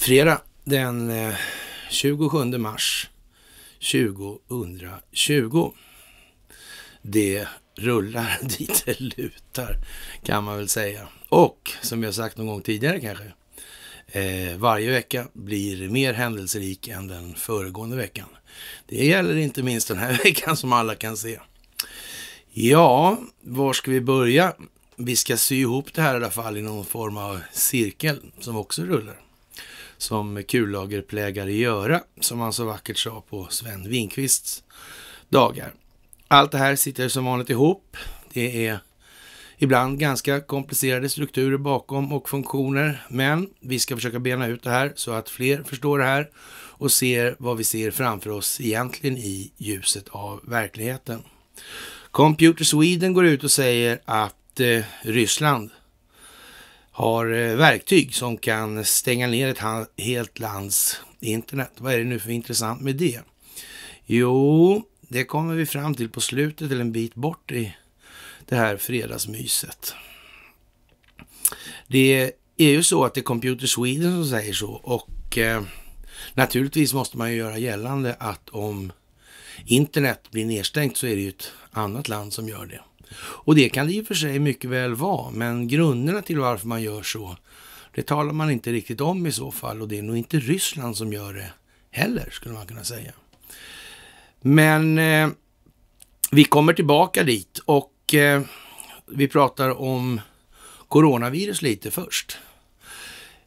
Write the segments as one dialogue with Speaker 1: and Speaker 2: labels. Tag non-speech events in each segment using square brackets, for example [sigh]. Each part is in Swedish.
Speaker 1: Fredag den 27 eh, mars 2020. Det rullar [laughs] dit det lutar kan man väl säga. Och som jag sagt någon gång tidigare kanske. Eh, varje vecka blir mer händelserik än den föregående veckan. Det gäller inte minst den här [laughs] veckan som alla kan se. Ja, var ska vi börja? Vi ska sy ihop det här i alla fall i någon form av cirkel som också rullar som kullagerplägare göra, som man så vackert sa på Sven Winkvists dagar. Allt det här sitter som vanligt ihop. Det är ibland ganska komplicerade strukturer bakom och funktioner, men vi ska försöka bena ut det här så att fler förstår det här och ser vad vi ser framför oss egentligen i ljuset av verkligheten. Computer Sweden går ut och säger att eh, Ryssland har eh, verktyg som kan stänga ner ett helt lands internet. Vad är det nu för intressant med det? Jo, det kommer vi fram till på slutet eller en bit bort i det här fredagsmyset. Det är ju så att det är Computer Sweden som säger så och eh, naturligtvis måste man ju göra gällande att om internet blir nedstängt så är det ju ett annat land som gör det. Och det kan det i och för sig mycket väl vara, men grunderna till varför man gör så, det talar man inte riktigt om i så fall och det är nog inte Ryssland som gör det heller, skulle man kunna säga. Men eh, vi kommer tillbaka dit och eh, vi pratar om coronavirus lite först.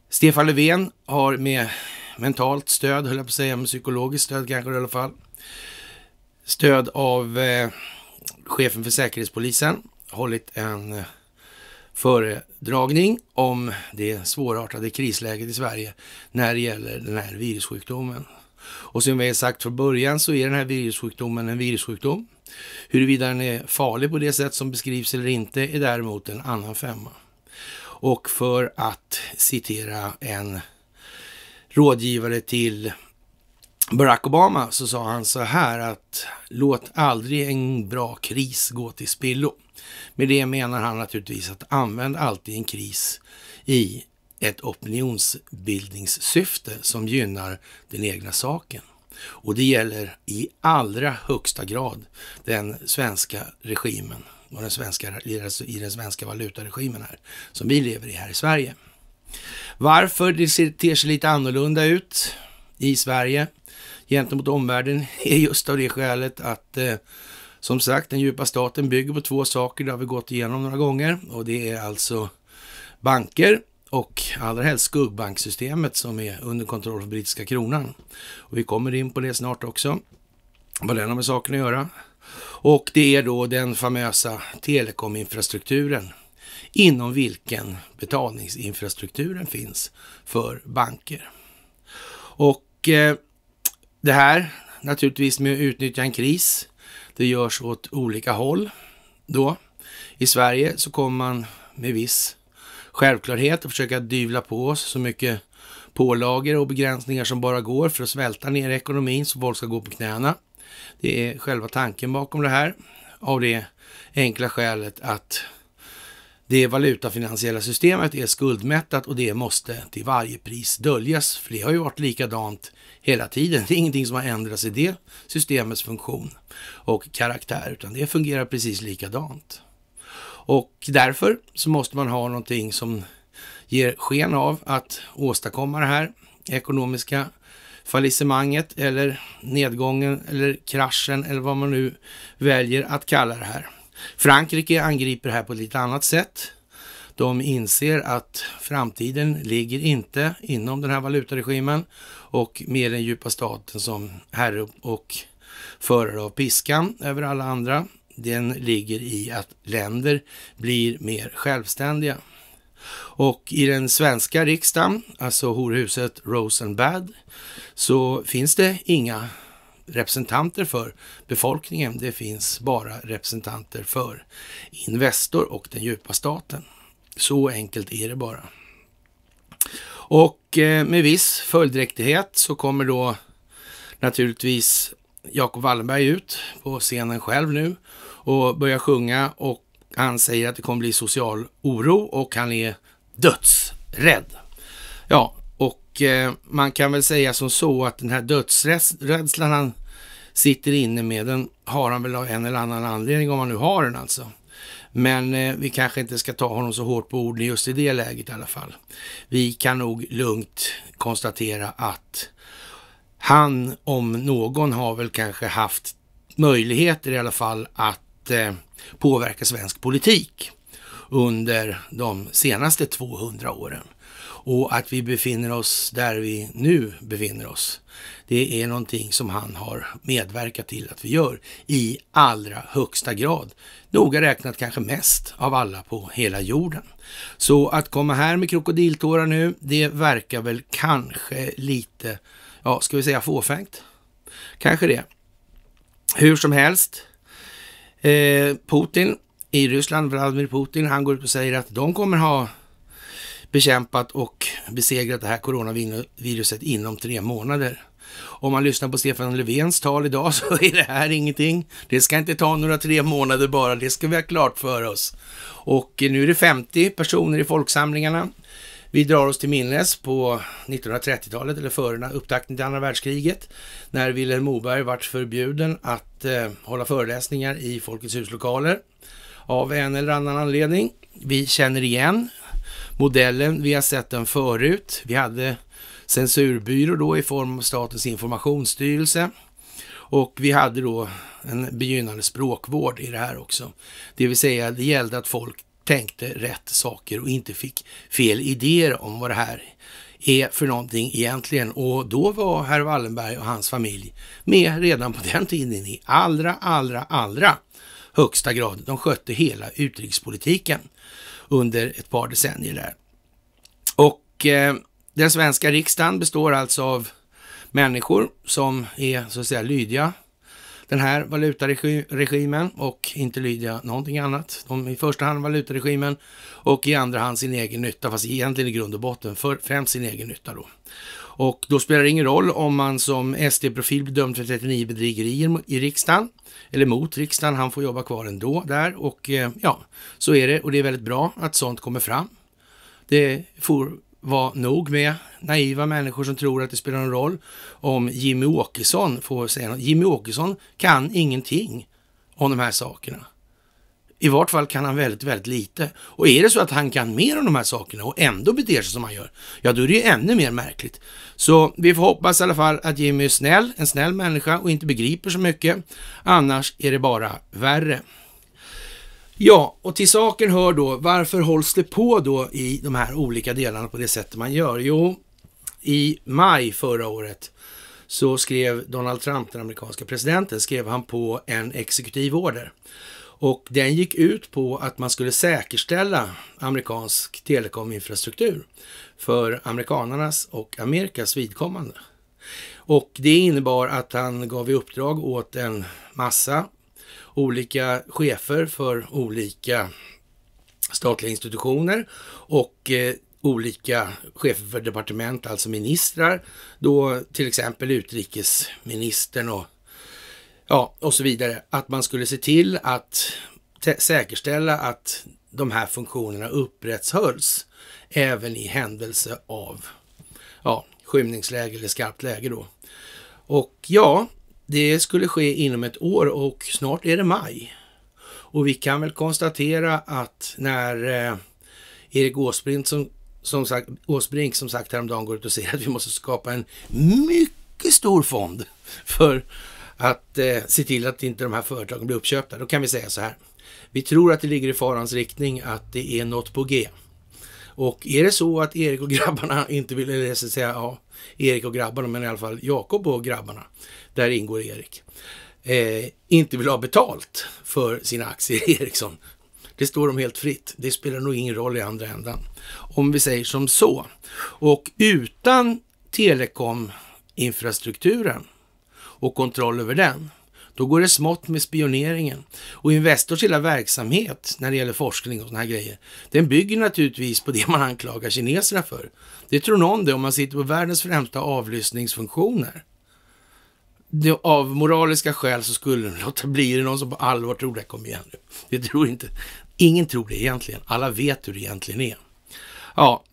Speaker 1: Stefan Löfven har med mentalt stöd, höll jag på att säga, med psykologiskt stöd kanske i alla fall, stöd av eh, chefen för Säkerhetspolisen hållit en eh, föredragning om det svårartade krisläget i Sverige när det gäller den här virussjukdomen. Och som vi har sagt från början så är den här virussjukdomen en virussjukdom. Huruvida den är farlig på det sätt som beskrivs eller inte är däremot en annan femma. Och för att citera en rådgivare till Barack Obama så sa han så här att låt aldrig en bra kris gå till spillo. Med det menar han naturligtvis att använd alltid en kris i ett opinionsbildningssyfte som gynnar den egna saken. Och det gäller i allra högsta grad den svenska regimen och den svenska, i den svenska valutaregimen här, som vi lever i här i Sverige. Varför det ser, ter sig lite annorlunda ut i Sverige gentemot omvärlden är just av det skälet att eh, som sagt, den djupa staten bygger på två saker. Det har vi gått igenom några gånger och det är alltså banker och allra helst skuggbanksystemet som är under kontroll för brittiska kronan. Och vi kommer in på det snart också, vad den har med saken att göra. Och det är då den famösa telekominfrastrukturen inom vilken betalningsinfrastrukturen finns för banker. Och eh, det här naturligtvis med att utnyttja en kris. Det görs åt olika håll då. I Sverige så kommer man med viss självklarhet att försöka dyvla på oss så mycket pålager och begränsningar som bara går för att svälta ner ekonomin så folk ska gå på knäna. Det är själva tanken bakom det här av det enkla skälet att det valutafinansiella systemet är skuldmättat och det måste till varje pris döljas. För det har ju varit likadant hela tiden. Det är ingenting som har ändrats i det systemets funktion och karaktär, utan det fungerar precis likadant. Och därför så måste man ha någonting som ger sken av att åstadkomma det här ekonomiska fallissemanget eller nedgången eller kraschen eller vad man nu väljer att kalla det här. Frankrike angriper det här på ett lite annat sätt. De inser att framtiden ligger inte inom den här valutaregimen och med den djupa staten som herre och förare av piskan över alla andra. Den ligger i att länder blir mer självständiga. Och i den svenska riksdagen, alltså horhuset Rosenbad, så finns det inga representanter för befolkningen. Det finns bara representanter för Investor och den djupa staten. Så enkelt är det bara. Och eh, med viss följdräktighet så kommer då naturligtvis Jacob Wallenberg ut på scenen själv nu och börjar sjunga och han säger att det kommer bli social oro och han är dödsrädd. Ja, och eh, man kan väl säga som så att den här dödsrädslan han sitter inne med, den har han väl av en eller annan anledning om han nu har den alltså. Men eh, vi kanske inte ska ta honom så hårt på orden just i det läget i alla fall. Vi kan nog lugnt konstatera att han om någon har väl kanske haft möjligheter i alla fall att eh, påverka svensk politik under de senaste 200 åren och att vi befinner oss där vi nu befinner oss. Det är någonting som han har medverkat till att vi gör i allra högsta grad. Noga räknat kanske mest av alla på hela jorden. Så att komma här med krokodiltårar nu, det verkar väl kanske lite, ja, ska vi säga fåfängt? Kanske det. Hur som helst, eh, Putin i Ryssland, Vladimir Putin, han går ut och säger att de kommer ha bekämpat och besegrat det här coronaviruset inom tre månader. Om man lyssnar på Stefan Löfvens tal idag [laughs] så är det här ingenting. Det ska inte ta några tre månader bara, det ska vi ha klart för oss. Och nu är det 50 personer i folksamlingarna. Vi drar oss till minnes på 1930-talet eller före upptakten till andra världskriget när Vilhelm Moberg vart förbjuden att eh, hålla föreläsningar i Folkets huslokaler av en eller annan anledning. Vi känner igen modellen. Vi har sett den förut. Vi hade censurbyrå då i form av Statens informationsstyrelse. Och vi hade då en begynnande språkvård i det här också. Det vill säga, det gällde att folk tänkte rätt saker och inte fick fel idéer om vad det här är för någonting egentligen. Och då var herr Wallenberg och hans familj med redan på den tiden i allra, allra, allra högsta grad. De skötte hela utrikespolitiken under ett par decennier där. Och eh, den svenska riksdagen består alltså av människor som är så att säga lydiga den här valutaregimen och inte lydiga någonting annat. De i första hand valutaregimen och i andra hand sin egen nytta, fast egentligen i grund och botten för främst sin egen nytta då. Och då spelar det ingen roll om man som SD-profil blir dömd för 39 bedrägerier i riksdagen, eller mot riksdagen, han får jobba kvar ändå där. Och eh, ja, så är det och det är väldigt bra att sånt kommer fram. Det får vara nog med naiva människor som tror att det spelar någon roll om Jimmy Åkesson får säga något. Jimmy Åkesson kan ingenting om de här sakerna. I vart fall kan han väldigt, väldigt lite. Och är det så att han kan mer om de här sakerna och ändå beter sig som han gör, ja då är det ju ännu mer märkligt. Så vi får hoppas i alla fall att Jimmy är snäll, en snäll människa och inte begriper så mycket. Annars är det bara värre. Ja, och till saken hör då, varför hålls det på då i de här olika delarna på det sättet man gör? Jo, i maj förra året så skrev Donald Trump, den amerikanska presidenten, skrev han på en exekutiv order och den gick ut på att man skulle säkerställa amerikansk telekominfrastruktur för amerikanernas och Amerikas vidkommande. Och det innebar att han gav i uppdrag åt en massa olika chefer för olika statliga institutioner och eh, olika chefer för departement, alltså ministrar, då till exempel utrikesministern och ja, och så vidare. Att man skulle se till att säkerställa att de här funktionerna upprätthölls även i händelse av ja, skymningsläge eller skarpt läge då. Och ja, det skulle ske inom ett år och snart är det maj. Och vi kan väl konstatera att när eh, Erik Åsbrink som, som sagt, Åsbrink som sagt häromdagen går ut och säger att vi måste skapa en mycket stor fond för att eh, se till att inte de här företagen blir uppköpta, då kan vi säga så här. Vi tror att det ligger i farans riktning att det är något på G. Och är det så att Erik och grabbarna [laughs] inte vill, eller så säga, ja, Erik och grabbarna, men i alla fall Jakob och grabbarna, där ingår Erik, eh, inte vill ha betalt för sina aktier i [laughs] Ericsson, det står dem helt fritt. Det spelar nog ingen roll i andra ändan. Om vi säger som så. Och utan telekominfrastrukturen och kontroll över den. Då går det smått med spioneringen. Och Investors hela verksamhet när det gäller forskning och sådana här grejer, den bygger naturligtvis på det man anklagar kineserna för. Det tror någon det om man sitter på världens främsta avlyssningsfunktioner. Det, av moraliska skäl så skulle de låta bli. Är det någon som på allvar tror det? Kom igen nu. Det tror inte. Ingen tror det egentligen. Alla vet hur det egentligen är. Ja,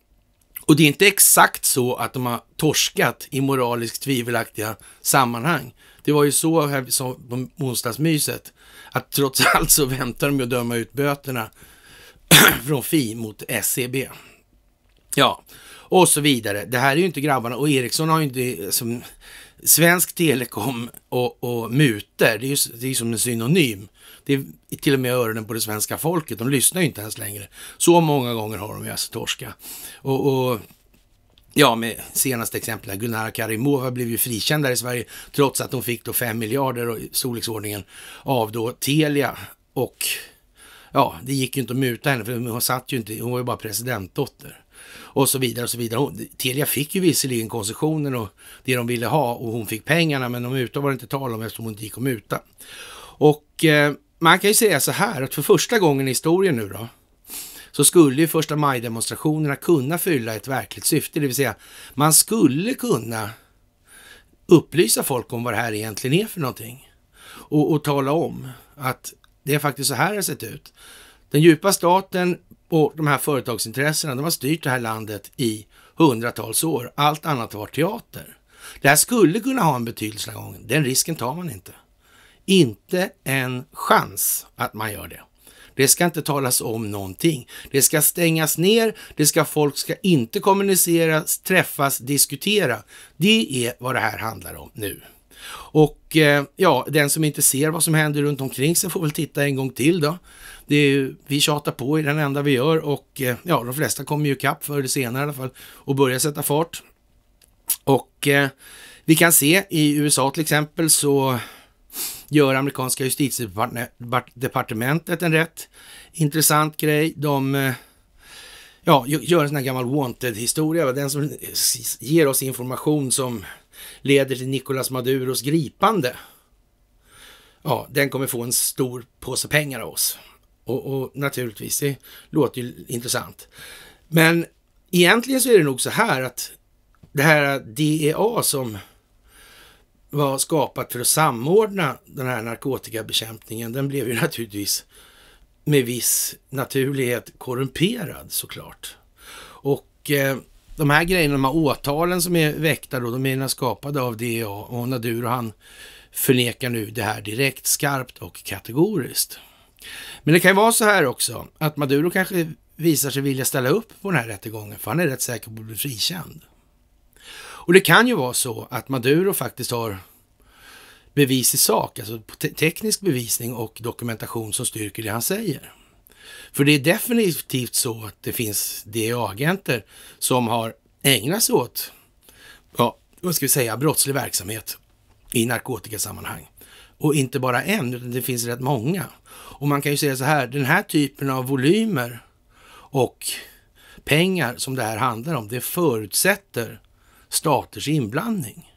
Speaker 1: och det är inte exakt så att de har torskat i moraliskt tvivelaktiga sammanhang. Det var ju så här vi sa på onsdagsmyset, att trots [laughs] allt så väntar de ju att döma ut böterna [clears throat] från FI mot SCB. E ja, och så vidare. Det här är ju inte grabbarna och Ericsson har ju inte, som svensk telekom och, och muter, det är ju det är som en synonym. Det är till och med öronen på det svenska folket. De lyssnar ju inte ens längre. Så många gånger har de ju alltså torska. Och, och, ja, med senaste exemplet, Gulnara Karimova blev ju frikänd här i Sverige trots att hon fick då 5 miljarder i storleksordningen av då Telia och ja, det gick ju inte att muta henne för hon satt ju inte, hon var ju bara presidentdotter. Och så vidare och så vidare. Hon, Telia fick ju visserligen koncessionen och det de ville ha och hon fick pengarna men de muta var det inte tal om eftersom hon inte gick att muta. Och eh, man kan ju säga så här att för första gången i historien nu då, så skulle ju första maj-demonstrationerna kunna fylla ett verkligt syfte, det vill säga man skulle kunna upplysa folk om vad det här egentligen är för någonting och, och tala om att det är faktiskt så här det har sett ut. Den djupa staten och de här företagsintressena, de har styrt det här landet i hundratals år. Allt annat var teater. Det här skulle kunna ha en betydelse den gången. Den risken tar man inte. Inte en chans att man gör det. Det ska inte talas om någonting. Det ska stängas ner, det ska folk ska inte kommunicera, träffas, diskutera. Det är vad det här handlar om nu. Och eh, ja, den som inte ser vad som händer runt omkring sig får väl titta en gång till då. Det är ju, vi tjatar på i den enda vi gör och eh, ja, de flesta kommer ju kapp förr eller senare i alla fall och börjar sätta fart. Och eh, vi kan se i USA till exempel så gör amerikanska justitiedepartementet en rätt intressant grej. De eh, ja, gör en sån här gammal wanted-historia. Den som ger oss information som leder till Nicolas Maduros gripande. Ja, den kommer få en stor påse pengar av oss. Och, och naturligtvis, det låter ju intressant. Men egentligen så är det nog så här att det här DEA som var skapat för att samordna den här narkotikabekämpningen, den blev ju [laughs] naturligtvis med viss naturlighet korrumperad såklart. Och eh, de här grejerna, de här åtalen som är väckta då, de är skapade av DEA och Nadur och han förnekar nu det här direkt, skarpt och kategoriskt. Men det kan ju vara så här också, att Maduro kanske visar sig vilja ställa upp på den här rättegången, för han är rätt säker på att bli frikänd. Och det kan ju vara så att Maduro faktiskt har bevis i sak, alltså teknisk bevisning och dokumentation som styrker det han säger. För det är definitivt så att det finns DEA-agenter som har ägnat sig åt, ja, vad ska vi säga, brottslig verksamhet i narkotikasammanhang. Och inte bara en, utan det finns rätt många. Och man kan ju säga så här, den här typen av volymer och pengar som det här handlar om, det förutsätter staters inblandning.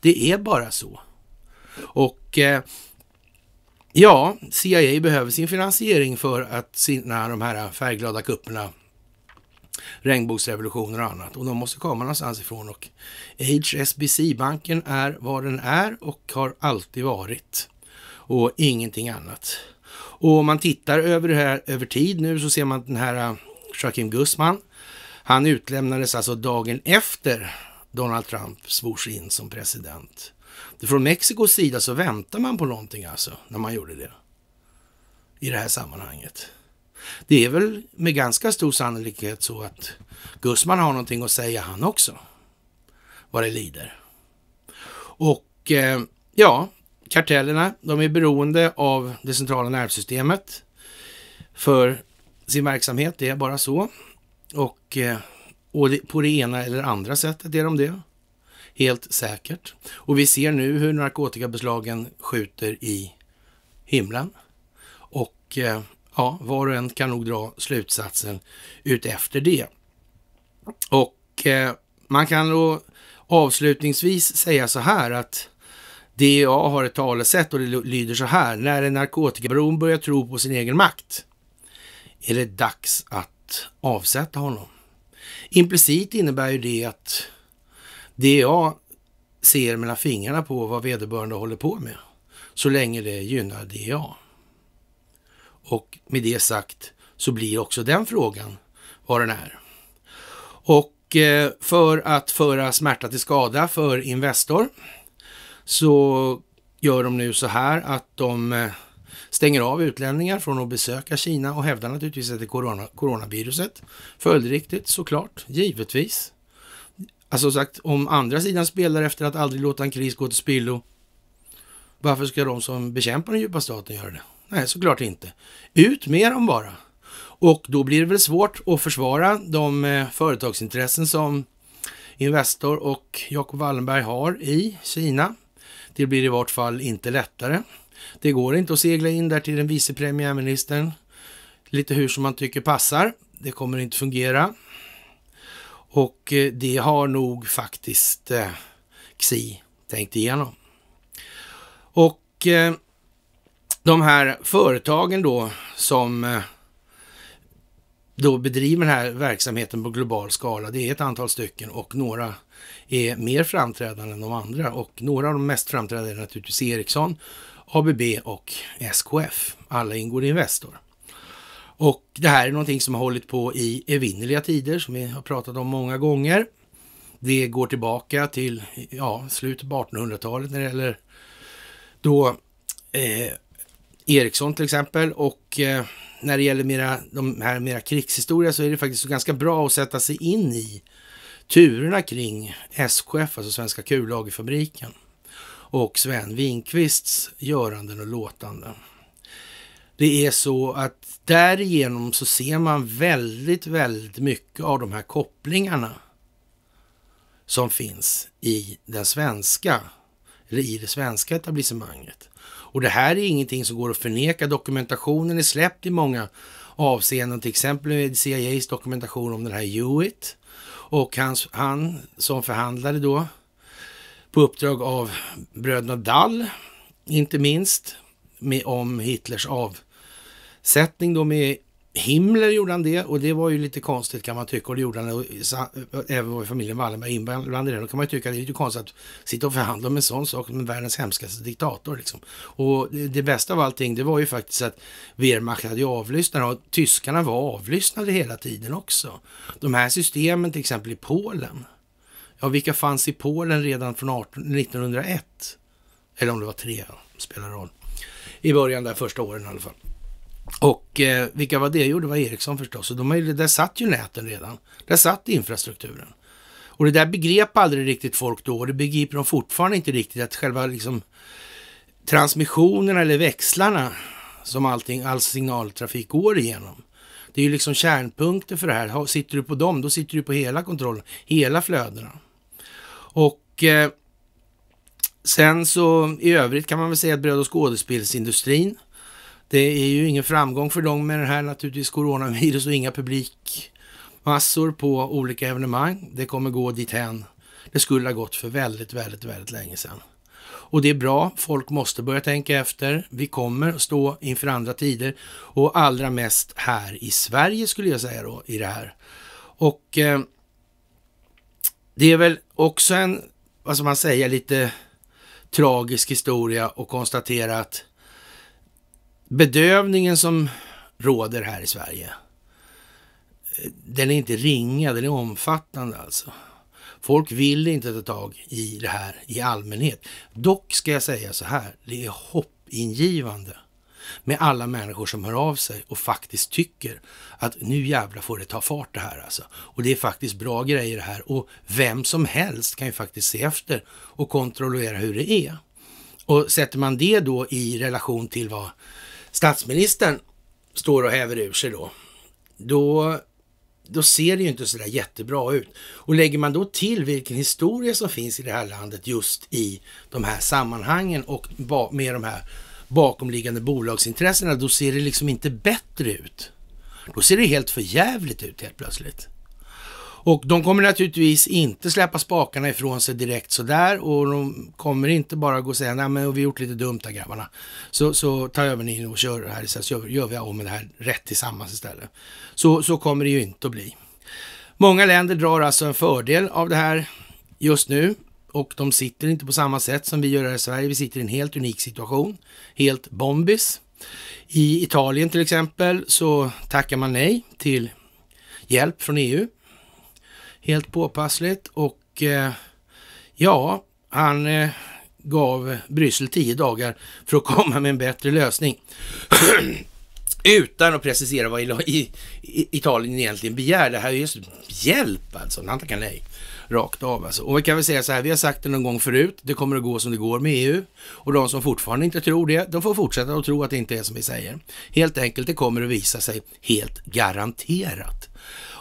Speaker 1: Det är bara så. Och eh, ja, CIA behöver sin finansiering för att sina de här färgglada kupperna, regnbågsrevolutioner och annat. Och de måste komma någonstans ifrån. Och HSBC-banken är vad den är och har alltid varit. Och ingenting annat. Och om man tittar över det här över tid nu så ser man att den här eh, Joakim Gussman, han utlämnades alltså dagen efter Donald Trump svors in som president. Från Mexikos sida så väntar man på någonting alltså, när man gjorde det. I det här sammanhanget. Det är väl med ganska stor sannolikhet så att Guzman har någonting att säga han också. Vad det lider. Och eh, ja, kartellerna, de är beroende av det centrala nervsystemet för sin verksamhet. Det är bara så. Och eh, och det, på det ena eller andra sättet är de det. Helt säkert. Och vi ser nu hur narkotikabeslagen skjuter i himlen. Och eh, ja, var och en kan nog dra slutsatsen utefter det. Och eh, man kan då avslutningsvis säga så här att DEA har ett talesätt och det lyder så här. När en narkotikabaron börjar tro på sin egen makt är det dags att avsätta honom. Implicit innebär ju det att det jag ser mellan fingrarna på vad vederbörande håller på med, så länge det gynnar det jag. Och med det sagt så blir också den frågan vad den är. Och eh, för att föra smärta till skada för Investor så gör de nu så här att de eh, stänger av utlänningar från att besöka Kina och hävdar naturligtvis att det är corona, coronaviruset. Följdriktigt såklart, givetvis. Alltså sagt, om andra sidan spelar efter att aldrig låta en kris gå till spillo, varför ska de som bekämpar den djupa staten göra det? Nej, såklart inte. Ut med dem bara. Och då blir det väl svårt att försvara de eh, företagsintressen som Investor och Jacob Wallenberg har i Kina. Det blir i vart fall inte lättare. Det går inte att segla in där till den vice premiärministern lite hur som man tycker passar. Det kommer inte fungera. Och eh, det har nog faktiskt eh, Xi tänkt igenom. Och eh, de här företagen då som då bedriver den här verksamheten på global skala, det är ett antal stycken och några är mer framträdande än de andra och några av de mest framträdande är naturligtvis Ericsson, ABB och SKF. Alla ingår i Investor. Och det här är någonting som har hållit på i evinnerliga tider som vi har pratat om många gånger. Det går tillbaka till ja, slutet på 1800-talet när det gäller då eh, Ericsson till exempel och eh, när det gäller mera, de här mera krigshistoria så är det faktiskt ganska bra att sätta sig in i turerna kring SKF, alltså Svenska kullagerfabriken och Sven Winkvists göranden och låtanden. Det är så att därigenom så ser man väldigt, väldigt mycket av de här kopplingarna som finns i den svenska, eller i det svenska etablissemanget. Och det här är ingenting som går att förneka. Dokumentationen är släppt i många avseenden, till exempel med CIAs dokumentation om den här Hewitt och hans, han som förhandlade då på uppdrag av bröderna Dall, inte minst, med, om Hitlers avsättning då med Himmler gjorde han det och det var ju lite konstigt kan man tycka och det gjorde han och även var familjen Wallenberg inblandad i det. Då kan man ju tycka att det är lite konstigt att sitta och förhandla om en sån sak med världens hemskaste diktator liksom. Och det bästa av allting det var ju faktiskt att Wehrmacht hade avlyssnare och tyskarna var avlyssnade hela tiden också. De här systemen till exempel i Polen. Ja, vilka fanns i Polen redan från 18, 1901? Eller om det var tre, spelar roll. I början där första åren i alla fall. Och eh, vilka var det? Jo, det var Ericsson förstås. Och de har ju, där satt ju näten redan. Där satt infrastrukturen. Och det där begrep aldrig riktigt folk då och det begriper de fortfarande inte riktigt att själva liksom transmissionerna eller växlarna som allting, all signaltrafik går igenom. Det är ju liksom kärnpunkter för det här. Sitter du på dem, då sitter du på hela kontrollen, hela flödena. Och eh, sen så i övrigt kan man väl säga att bröd och skådespelsindustrin det är ju ingen framgång för dem med det här naturligtvis, coronavirus och inga publikmassor på olika evenemang. Det kommer gå dithän. Det skulle ha gått för väldigt, väldigt, väldigt länge sedan. Och det är bra. Folk måste börja tänka efter. Vi kommer att stå inför andra tider och allra mest här i Sverige skulle jag säga då i det här. Och eh, det är väl också en, vad ska man säga, lite tragisk historia och konstatera att bedövningen som råder här i Sverige, den är inte ringa, den är omfattande alltså. Folk vill inte ta tag i det här i allmänhet. Dock ska jag säga så här, det är hoppingivande med alla människor som hör av sig och faktiskt tycker att nu jävla får det ta fart det här alltså. Och det är faktiskt bra grejer det här och vem som helst kan ju faktiskt se efter och kontrollera hur det är. Och sätter man det då i relation till vad statsministern står och häver ur sig då, då, då ser det ju inte sådär jättebra ut. Och lägger man då till vilken historia som finns i det här landet just i de här sammanhangen och med de här bakomliggande bolagsintressena, då ser det liksom inte bättre ut. Då ser det helt för jävligt ut helt plötsligt. Och de kommer naturligtvis inte släppa spakarna ifrån sig direkt sådär och de kommer inte bara gå och säga nej men vi har gjort lite dumt här grabbarna. Så, så ta över ni och kör det här istället så gör, vi om med det här rätt tillsammans istället. Så, så kommer det ju inte att bli. Många länder drar alltså en fördel av det här just nu och de sitter inte på samma sätt som vi gör här i Sverige. Vi sitter i en helt unik situation, helt bombis. I Italien till exempel så tackar man nej till hjälp från EU. Helt påpassligt och eh, ja, han eh, gav Bryssel tio dagar för att [laughs] komma med en bättre lösning. [clears throat] Utan att precisera vad Italien egentligen begär. Det här är just hjälp alltså. Han tackar nej rakt av. Alltså. Och vi kan väl säga så här, vi har sagt det någon gång förut, det kommer att gå som det går med EU. Och de som fortfarande inte tror det, de får fortsätta att tro att det inte är som vi säger. Helt enkelt, det kommer att visa sig helt garanterat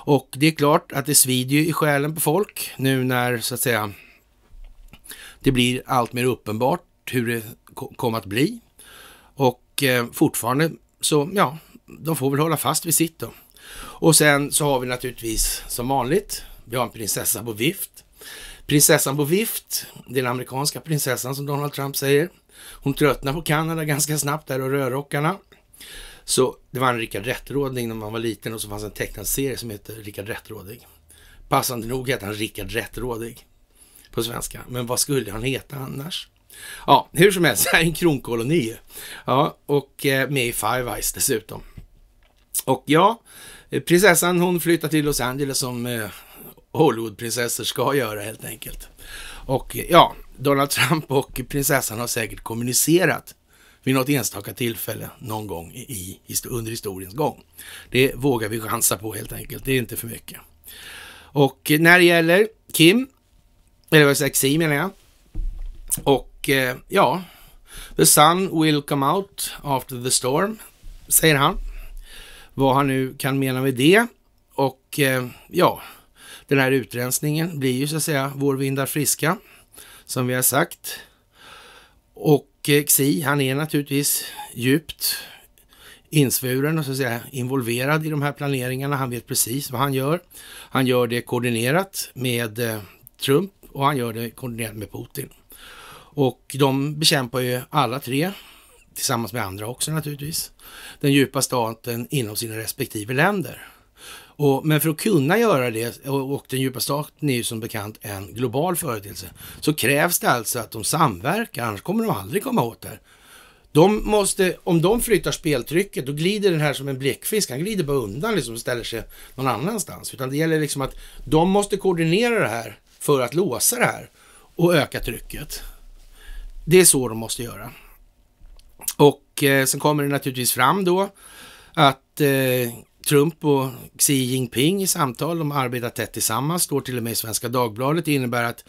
Speaker 1: och det är klart att det svider ju i själen på folk nu när så att säga det blir allt mer uppenbart hur det kom att bli. Och eh, fortfarande så, ja, de får väl hålla fast vid sitt då. Och sen så har vi naturligtvis som vanligt, vi har en prinsessa på vift. Prinsessan på vift, den amerikanska prinsessan som Donald Trump säger. Hon tröttnar på Kanada ganska snabbt där och rödrockarna. Så det var en Rickard Rättråding när man var liten och så fanns en tecknad serie som hette Rickard Rättrådig. Passande nog hette han Rickard Rättrådig på svenska. Men vad skulle han heta annars? Ja, hur som helst, det här är en kronkoloni. Ja, och eh, med i Five Eyes dessutom. Och ja, prinsessan hon flyttar till Los Angeles som eh, Hollywoodprinsessor ska göra helt enkelt. Och ja, Donald Trump och prinsessan har säkert kommunicerat vid något enstaka tillfälle någon gång i, under historiens gång. Det vågar vi chansa på helt enkelt. Det är inte för mycket. Och när det gäller Kim, eller vad jag säger Xi menar jag. Och eh, ja, the sun will come out after the storm, säger han. Vad han nu kan mena med det. Och eh, ja, den här utrensningen blir ju så att säga vår vindar friska, som vi har sagt. Och Eh, Xi, han är naturligtvis djupt insvuren och så att säga involverad i de här planeringarna. Han vet precis vad han gör. Han gör det koordinerat med eh, Trump och han gör det koordinerat med Putin. Och de bekämpar ju alla tre, tillsammans med andra också naturligtvis, den djupa staten inom sina respektive länder. Och, men för att kunna göra det, och, den djupa staten är ju som bekant en global företeelse, så krävs det alltså att de samverkar, annars kommer de aldrig komma åt det här. De måste, om de flyttar speltrycket, då glider den här som en bläckfisk. Han glider bara undan liksom och ställer sig någon annanstans. Utan det gäller liksom att de måste koordinera det här för att låsa det här och öka trycket. Det är så de måste göra. Och eh, sen kommer det naturligtvis fram då att eh, Trump och Xi Jinping i samtal. De arbetar tätt tillsammans, står till och med i Svenska Dagbladet. Det innebär att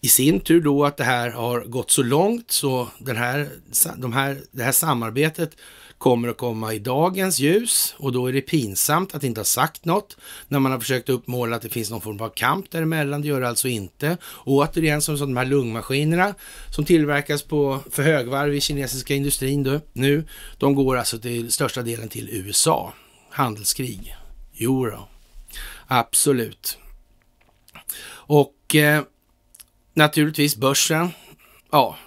Speaker 1: i sin tur då att det här har gått så långt så den här, de här, det här samarbetet kommer att komma i dagens ljus och då är det pinsamt att inte ha sagt något när man har försökt uppmåla att det finns någon form av kamp däremellan. Det gör det alltså inte. Och återigen som, de här lungmaskinerna som tillverkas på för högvarv i kinesiska industrin nu, de går alltså till största delen till USA handelskrig? Jo då, absolut. Och eh, naturligtvis börsen. Ja,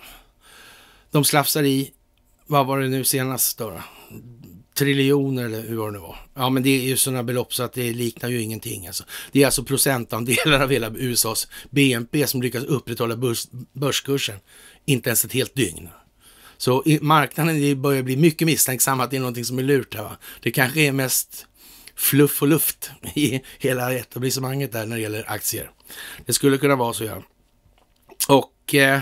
Speaker 1: de slafsar i, vad var det nu senast då? då? Triljoner eller hur var det nu var. Ja, men det är ju sådana belopp så att det liknar ju ingenting. Alltså. Det är alltså procentandelar av hela USAs BNP som lyckas upprätthålla börs börskursen. Inte ens ett helt dygn. Så marknaden börjar bli mycket misstänksam att det är någonting som är lurt här. Va? Det kanske är mest fluff och luft i hela etablissemanget där när det gäller aktier. Det skulle kunna vara så ja. Och eh,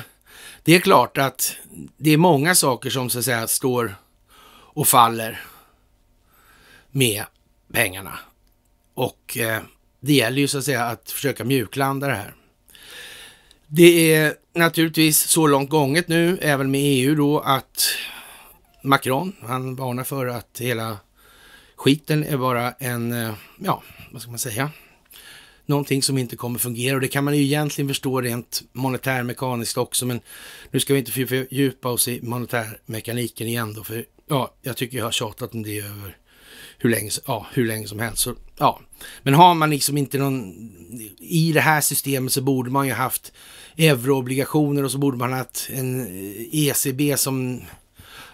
Speaker 1: det är klart att det är många saker som så att säga står och faller med pengarna. Och eh, det gäller ju så att säga att försöka mjuklanda det här. Det är naturligtvis så långt gånget nu, även med EU då, att Macron, han varnar för att hela skiten är bara en, eh, ja, vad ska man säga, någonting som inte kommer fungera. Och det kan man ju egentligen förstå rent monetärmekaniskt också, men nu ska vi inte fördjupa oss i monetärmekaniken igen då, för ja, jag tycker jag har tjatat om det över hur länge, ja, hur länge som helst. Så, ja. Men har man liksom inte någon... I det här systemet så borde man ju haft euroobligationer och så borde man haft en ECB eh, e som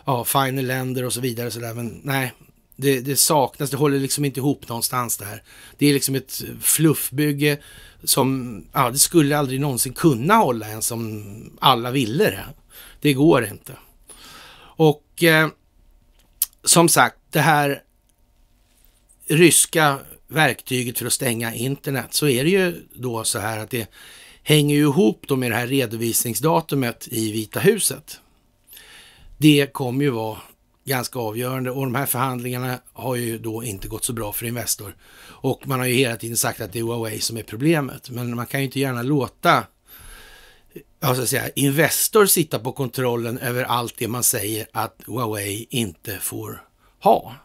Speaker 1: ja, final länder och så vidare. Så där. Men nej, det, det, saknas, det håller liksom inte ihop någonstans det här. Det är liksom ett fluffbygge som, ja det skulle aldrig någonsin kunna hålla ens om alla ville det. Det går inte. Och eh, som sagt, det här ryska verktyget för att stänga internet så är det ju då så här att det hänger ju ihop då med det här redovisningsdatumet i Vita huset. Det kommer ju vara ganska avgörande och de här förhandlingarna har ju då inte gått så bra för Investor. Och man har ju hela tiden sagt att det är Huawei som är problemet, men man kan ju inte gärna låta ja, så säga, Investor sitta på kontrollen över allt det man säger att Huawei inte får ha.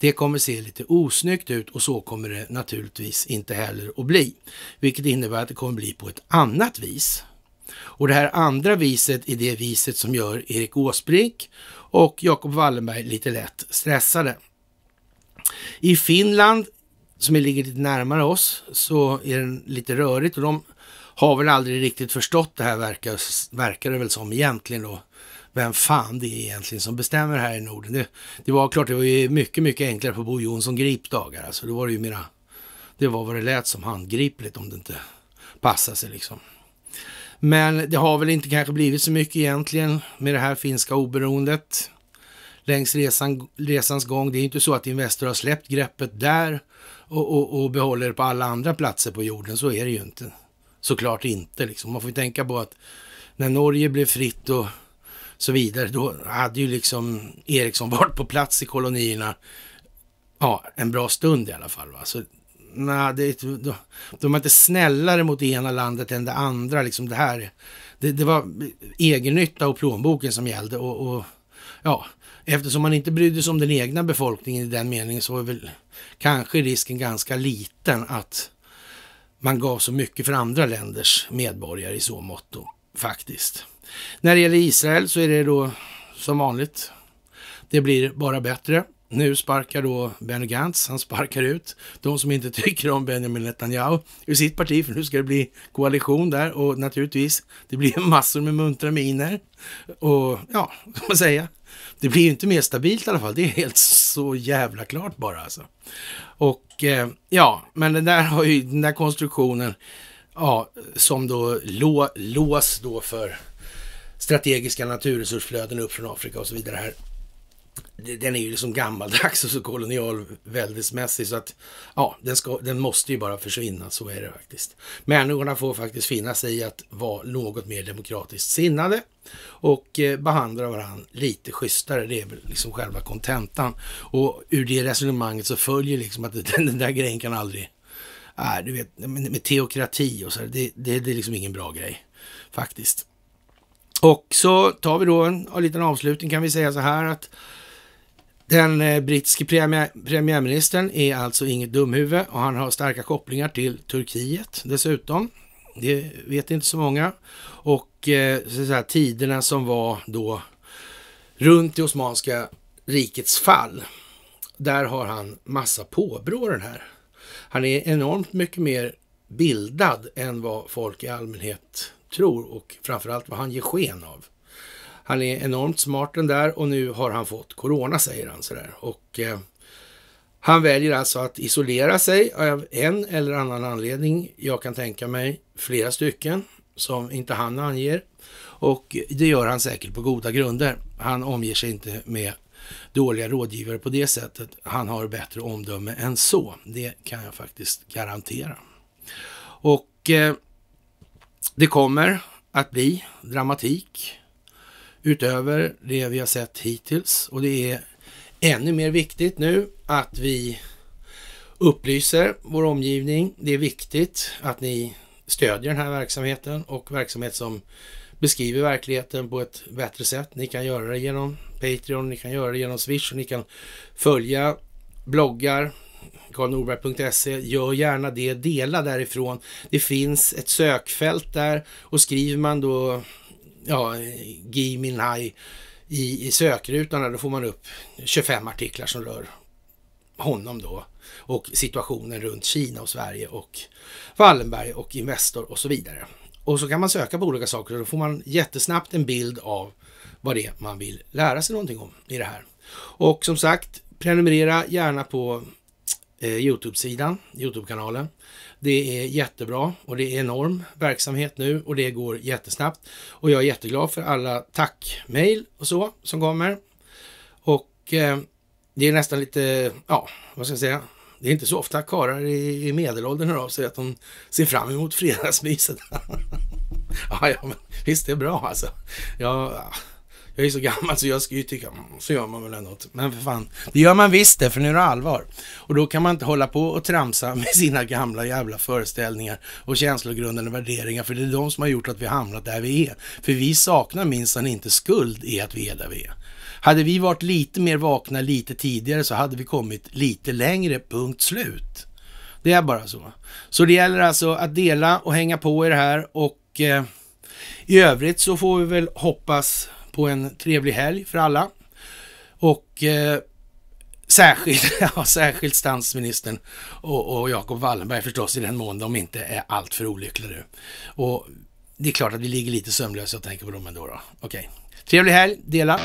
Speaker 1: Det kommer se lite osnyggt ut och så kommer det naturligtvis inte heller att bli. Vilket innebär att det kommer bli på ett annat vis. Och det här andra viset är det viset som gör Erik Åsbrink och Jacob Wallenberg lite lätt stressade. I Finland, som ligger lite närmare oss, så är det lite rörigt och de har väl aldrig riktigt förstått det här verkar, verkar det väl som egentligen då vem fan det är egentligen som bestämmer här i Norden. Det, det var klart, det var ju mycket, mycket enklare på Bo Jonsson gripdagar. Alltså, då var det ju mera, det var vad det lät som handgripligt om det inte passade sig liksom. Men det har väl inte kanske blivit så mycket egentligen med det här finska oberoendet längs resan, resans gång. Det är inte så att Investor har släppt greppet där och, och, och behåller det på alla andra platser på jorden. Så är det ju inte. Såklart inte. Liksom. Man får ju tänka på att när Norge blev fritt och så vidare. Då hade ju liksom Eriksson [laughs] varit på plats i kolonierna ja, en bra stund i alla fall. Va? Så, na, det, de, de var inte snällare mot det ena landet än det andra. Liksom det, här, det, det var egennytta och plånboken som gällde. Och, och, ja, eftersom man inte brydde sig om den egna befolkningen i den meningen så var väl kanske risken ganska liten att man gav så mycket för andra länders medborgare i så mått då, faktiskt. När det gäller Israel så är det då som vanligt. Det blir bara bättre. Nu sparkar då Benny Gantz, han sparkar ut de som inte [laughs] tycker om Benjamin Netanyahu ur sitt parti, för nu ska det bli koalition där och naturligtvis, det blir [laughs] massor med muntra miner och ja, [laughs] vad ska man säga? Det blir ju inte mer stabilt i alla fall, det är helt så jävla klart bara alltså. Och eh, ja, men den där, har ju, den där konstruktionen, Ja, som då lås då för strategiska naturresursflöden upp från Afrika och så vidare här. Den är ju liksom gammaldags och så kolonialväldesmässig så att ja, den, ska, den måste ju bara försvinna, så är det faktiskt. Människorna får faktiskt finna sig i att vara något mer demokratiskt sinnade och eh, behandla varandra lite schysstare. Det är väl liksom själva kontentan. Och ur det resonemanget så följer liksom att [laughs] den där grejen kan aldrig äh, du vet, med teokrati och så det, det, det är liksom ingen bra grej faktiskt. Och så tar vi då en, en liten avslutning kan vi säga så här att den eh, brittiske premiärministern är alltså inget dumhuvud och han har starka kopplingar till Turkiet dessutom. Det vet inte så många. Och eh, så här, tiderna som var då runt det Osmanska rikets fall. Där har han massa påbrå den här han är enormt mycket mer bildad än vad folk i allmänhet tror och framförallt vad han ger sken av. Han är enormt smart den där och nu har han fått corona säger han sådär. Och eh, han väljer alltså att isolera sig av en eller annan anledning. Jag kan tänka mig flera stycken som inte han anger. Och det gör han säkert på goda grunder. Han omger sig inte med dåliga rådgivare på det sättet. Han har bättre omdöme än så. Det kan jag faktiskt garantera. Och eh, det kommer att bli dramatik utöver det vi har sett hittills. Och det är ännu mer viktigt nu att vi upplyser vår omgivning. Det är viktigt att ni stödjer den här verksamheten och verksamhet som beskriver verkligheten på ett bättre sätt. Ni kan göra det genom Patreon, ni kan göra det genom Swish och ni kan följa bloggar, karlnorberg.se. Gör gärna det, dela därifrån. Det finns ett sökfält där och skriver man då ja, Gi i, i sökrutan, då får man upp 25 artiklar som rör honom då och situationen runt Kina och Sverige och Wallenberg och Investor och så vidare. Och så kan man söka på olika saker och då får man jättesnabbt en bild av vad det är man vill lära sig någonting om i det här. Och som sagt, prenumerera gärna på eh, Youtube-sidan, Youtube-kanalen. Det är jättebra och det är enorm verksamhet nu och det går jättesnabbt. Och jag är jätteglad för alla tack tackmejl och så som kommer. Och eh, det är nästan lite, ja, vad ska jag säga, det är inte så ofta karlar i, medelåldern hör av sig att de ser fram emot fredagsmyset. [laughs] ja, ja, men visst, det är bra alltså. Jag, jag är så gammal så jag skulle ju tycka, mm, så gör man väl ändå Men för fan, det gör man visst det, för nu är det allvar. Och då kan man inte hålla på och tramsa [laughs] med sina gamla jävla föreställningar och känslogrundande värderingar, för det är de som har gjort att vi hamnat där vi är. För vi saknar minsann inte skuld i att vi är där vi är. Hade vi varit lite mer vakna lite tidigare så hade vi kommit lite längre, punkt slut. Det är bara så. Så det gäller alltså att dela och hänga på i det här och eh, i övrigt så får vi väl hoppas på en trevlig helg för alla. Och eh, särskilt, [laughs] ja, särskilt statsministern och, och Jacob Wallenberg förstås i den mån de inte är alltför olyckliga nu. Och det är klart att vi ligger lite sömnlösa och tänker på dem ändå. Då. Okej. Trevlig helg, dela!